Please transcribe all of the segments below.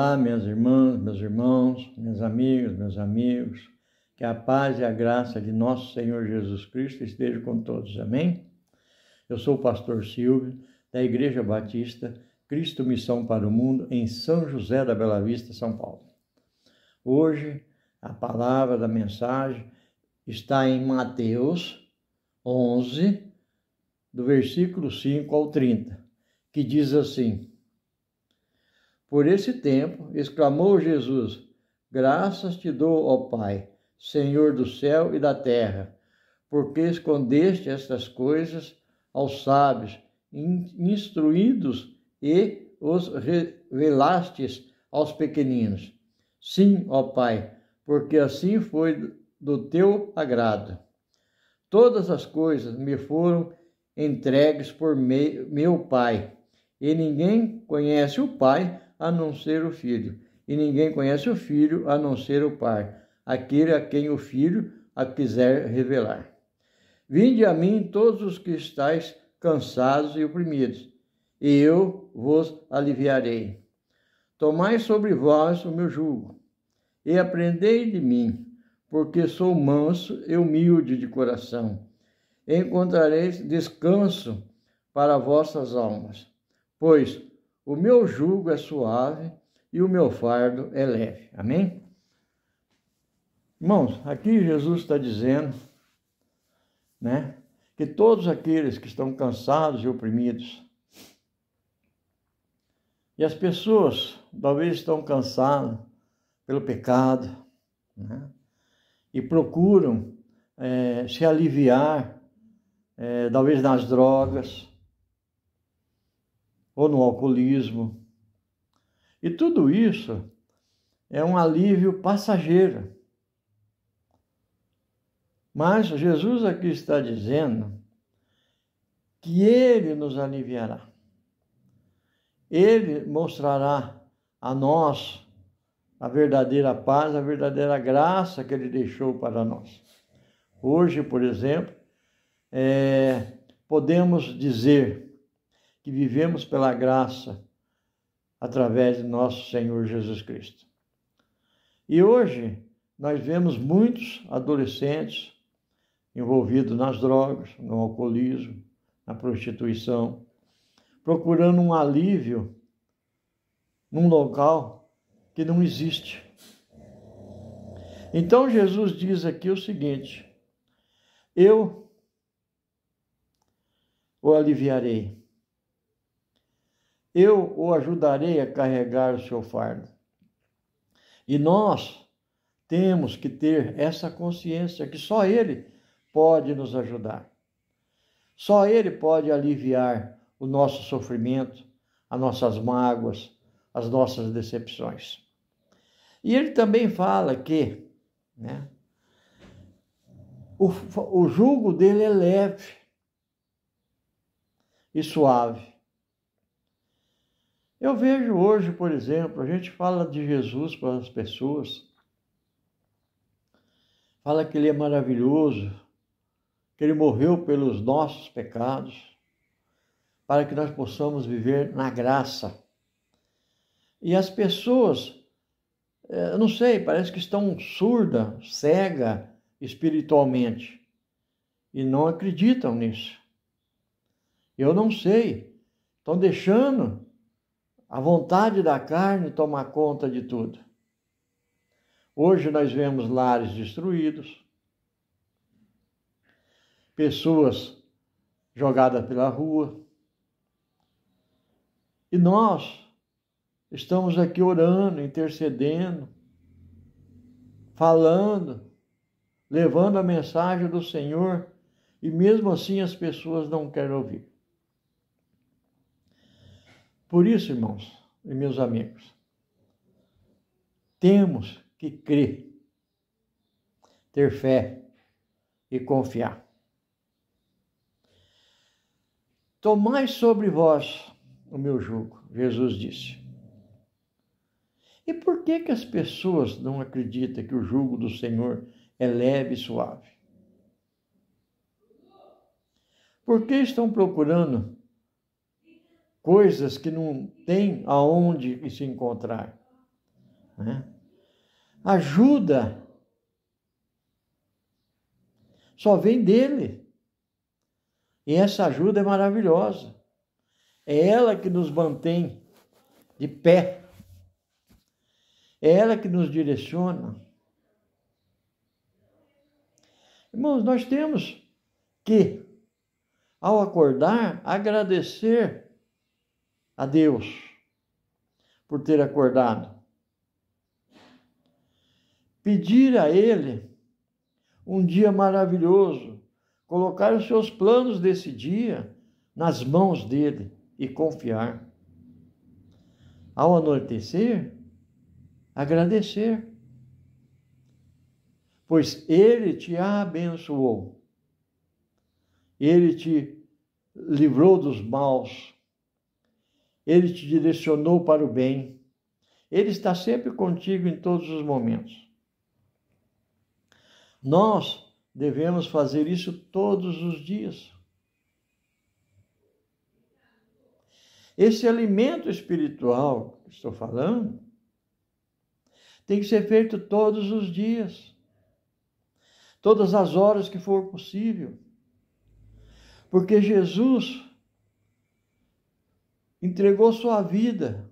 Olá, minhas irmãs, meus irmãos, minhas amigas, meus amigos. Que a paz e a graça de nosso Senhor Jesus Cristo estejam com todos. Amém? Eu sou o pastor Silvio, da Igreja Batista Cristo Missão para o Mundo, em São José da Bela Vista, São Paulo. Hoje, a palavra da mensagem está em Mateus 11, do versículo 5 ao 30, que diz assim: por esse tempo, exclamou Jesus: Graças te dou, ó Pai, Senhor do céu e da terra, porque escondeste estas coisas aos sábios, instruídos e os revelastes aos pequeninos. Sim, ó Pai, porque assim foi do teu agrado. Todas as coisas me foram entregues por meu Pai, e ninguém conhece o Pai a não ser o filho, e ninguém conhece o filho a não ser o Pai, aquele a quem o filho a quiser revelar. Vinde a mim todos os que estáis cansados e oprimidos, e eu vos aliviarei. Tomai sobre vós o meu jugo, e aprendei de mim, porque sou manso e humilde de coração. Encontrareis descanso para vossas almas, pois o meu jugo é suave e o meu fardo é leve. Amém? Irmãos, aqui Jesus está dizendo, né, que todos aqueles que estão cansados e oprimidos, e as pessoas talvez estão cansadas pelo pecado, né, e procuram é, se aliviar, é, talvez nas drogas, ou no alcoolismo. E tudo isso é um alívio passageiro. Mas Jesus aqui está dizendo que Ele nos aliviará. Ele mostrará a nós a verdadeira paz, a verdadeira graça que Ele deixou para nós. Hoje, por exemplo, é, podemos dizer que vivemos pela graça através de nosso Senhor Jesus Cristo. E hoje nós vemos muitos adolescentes envolvidos nas drogas, no alcoolismo, na prostituição, procurando um alívio num local que não existe. Então Jesus diz aqui o seguinte: Eu o aliviarei eu o ajudarei a carregar o seu fardo. E nós temos que ter essa consciência que só Ele pode nos ajudar. Só Ele pode aliviar o nosso sofrimento, as nossas mágoas, as nossas decepções. E ele também fala que né, o, o jugo dele é leve e suave. Eu vejo hoje, por exemplo, a gente fala de Jesus para as pessoas, fala que ele é maravilhoso, que ele morreu pelos nossos pecados, para que nós possamos viver na graça. E as pessoas, eh, eu não sei, parece que estão surda, cega espiritualmente e não acreditam nisso. Eu não sei, estão deixando a vontade da carne toma conta de tudo. Hoje nós vemos lares destruídos, pessoas jogadas pela rua. E nós estamos aqui orando, intercedendo, falando, levando a mensagem do Senhor, e mesmo assim as pessoas não querem ouvir. Por isso, irmãos e meus amigos, temos que crer, ter fé e confiar. Tomai sobre vós o meu jugo, Jesus disse. E por que que as pessoas não acreditam que o jugo do Senhor é leve e suave? Por que estão procurando coisas que não tem aonde se encontrar. Né? Ajuda só vem dele. E essa ajuda é maravilhosa. É ela que nos mantém de pé. É ela que nos direciona. Irmãos, nós temos que, ao acordar, agradecer a Deus por ter acordado. Pedir a Ele um dia maravilhoso, colocar os seus planos desse dia nas mãos dele e confiar. Ao anoitecer, agradecer, pois ele te abençoou, ele te livrou dos maus ele te direcionou para o bem. Ele está sempre contigo em todos os momentos. Nós devemos fazer isso todos os dias. Esse alimento espiritual que estou falando tem que ser feito todos os dias, todas as horas que for possível. Porque Jesus entregou sua vida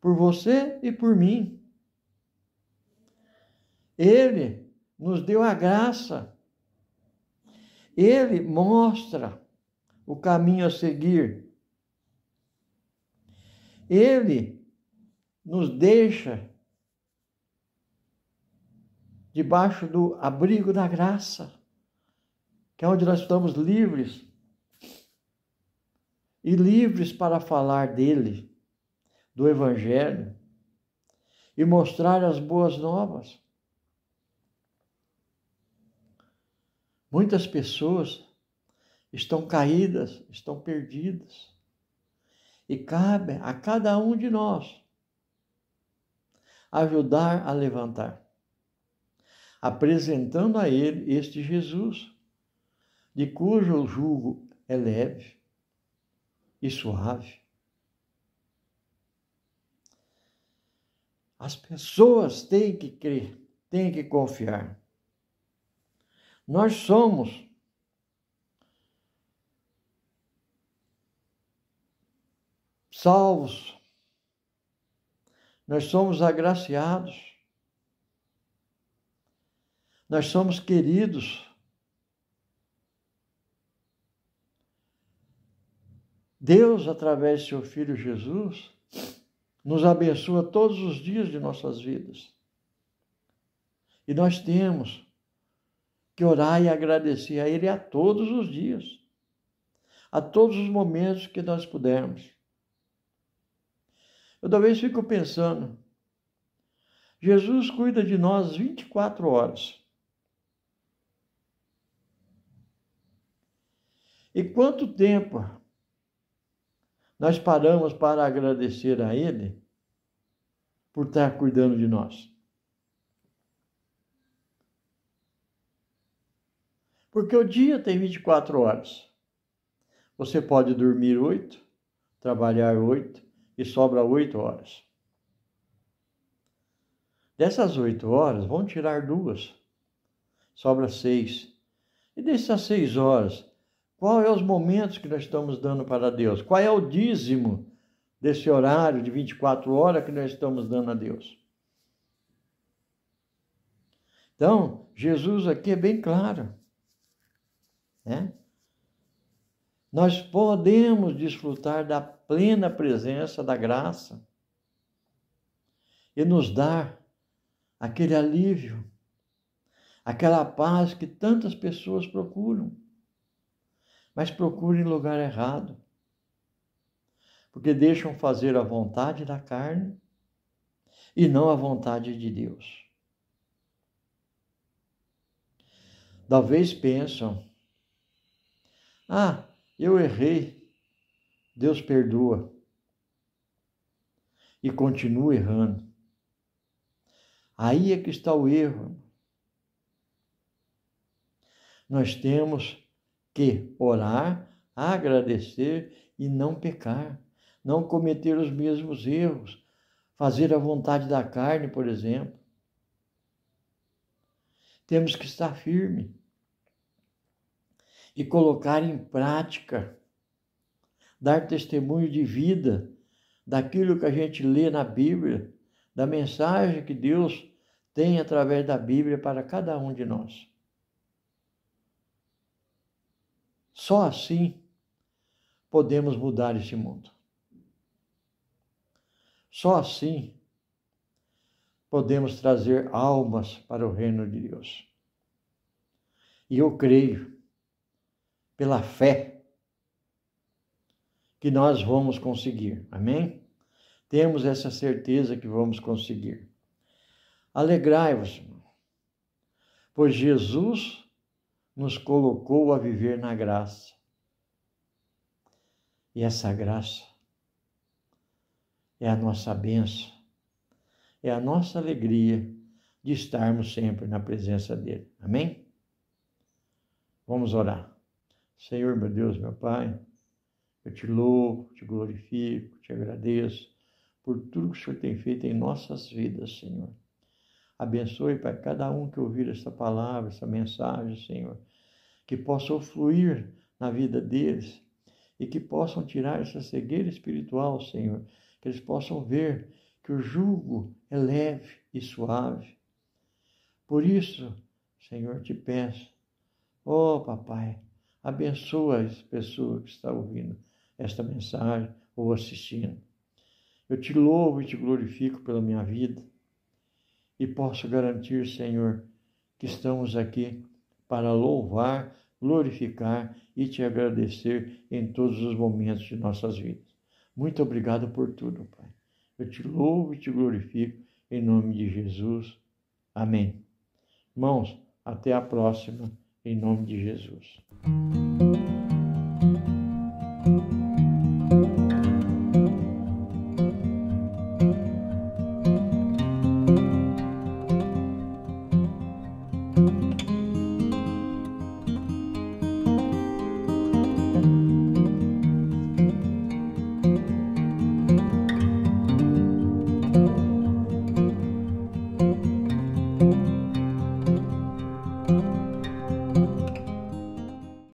por você e por mim. Ele nos deu a graça. Ele mostra o caminho a seguir. Ele nos deixa debaixo do abrigo da graça, que é onde nós estamos livres e livres para falar dele, do Evangelho, e mostrar as boas novas. Muitas pessoas estão caídas, estão perdidas. E cabe a cada um de nós ajudar a levantar, apresentando a ele este Jesus, de cujo jugo é leve, e suave. As pessoas têm que crer, têm que confiar. Nós somos salvos. Nós somos agraciados. Nós somos queridos. Deus, através de seu Filho Jesus, nos abençoa todos os dias de nossas vidas. E nós temos que orar e agradecer a Ele a todos os dias, a todos os momentos que nós pudermos. Eu talvez fico pensando, Jesus cuida de nós 24 horas. E quanto tempo nós paramos para agradecer a Ele por estar cuidando de nós. Porque o dia tem 24 horas. Você pode dormir 8, trabalhar 8 e sobra 8 horas. Dessas 8 horas, vão tirar duas, sobra 6. E dessas 6 horas, qual é os momentos que nós estamos dando para Deus? Qual é o dízimo desse horário de 24 horas que nós estamos dando a Deus? Então, Jesus aqui é bem claro. Né? Nós podemos desfrutar da plena presença da graça e nos dar aquele alívio, aquela paz que tantas pessoas procuram mas procuram em lugar errado. Porque deixam fazer a vontade da carne e não a vontade de Deus. Talvez pensam: ah, eu errei, Deus perdoa. E continua errando. Aí é que está o erro. Nós temos que orar, agradecer e não pecar, não cometer os mesmos erros, fazer a vontade da carne, por exemplo. Temos que estar firme e colocar em prática, dar testemunho de vida daquilo que a gente lê na Bíblia, da mensagem que Deus tem através da Bíblia para cada um de nós. Só assim podemos mudar este mundo. Só assim podemos trazer almas para o reino de Deus. E eu creio, pela fé, que nós vamos conseguir. Amém? Temos essa certeza que vamos conseguir. Alegrai-vos, pois Jesus nos colocou a viver na graça. E essa graça é a nossa benção, é a nossa alegria de estarmos sempre na presença dele. Amém? Vamos orar. Senhor, meu Deus, meu Pai, eu te louvo, te glorifico, te agradeço por tudo que o Senhor tem feito em nossas vidas, Senhor. Abençoe, Pai, cada um que ouvir esta palavra, esta mensagem, Senhor, que possa fluir na vida deles e que possam tirar essa cegueira espiritual, Senhor, que eles possam ver que o jugo é leve e suave. Por isso, Senhor, te peço, ó oh, Papai, abençoa as pessoas que estão ouvindo esta mensagem ou assistindo. Eu te louvo e te glorifico pela minha vida e posso garantir, Senhor, que estamos aqui para louvar, glorificar e te agradecer em todos os momentos de nossas vidas. Muito obrigado por tudo, Pai. Eu te louvo e te glorifico em nome de Jesus. Amém. Irmãos, até a próxima, em nome de Jesus.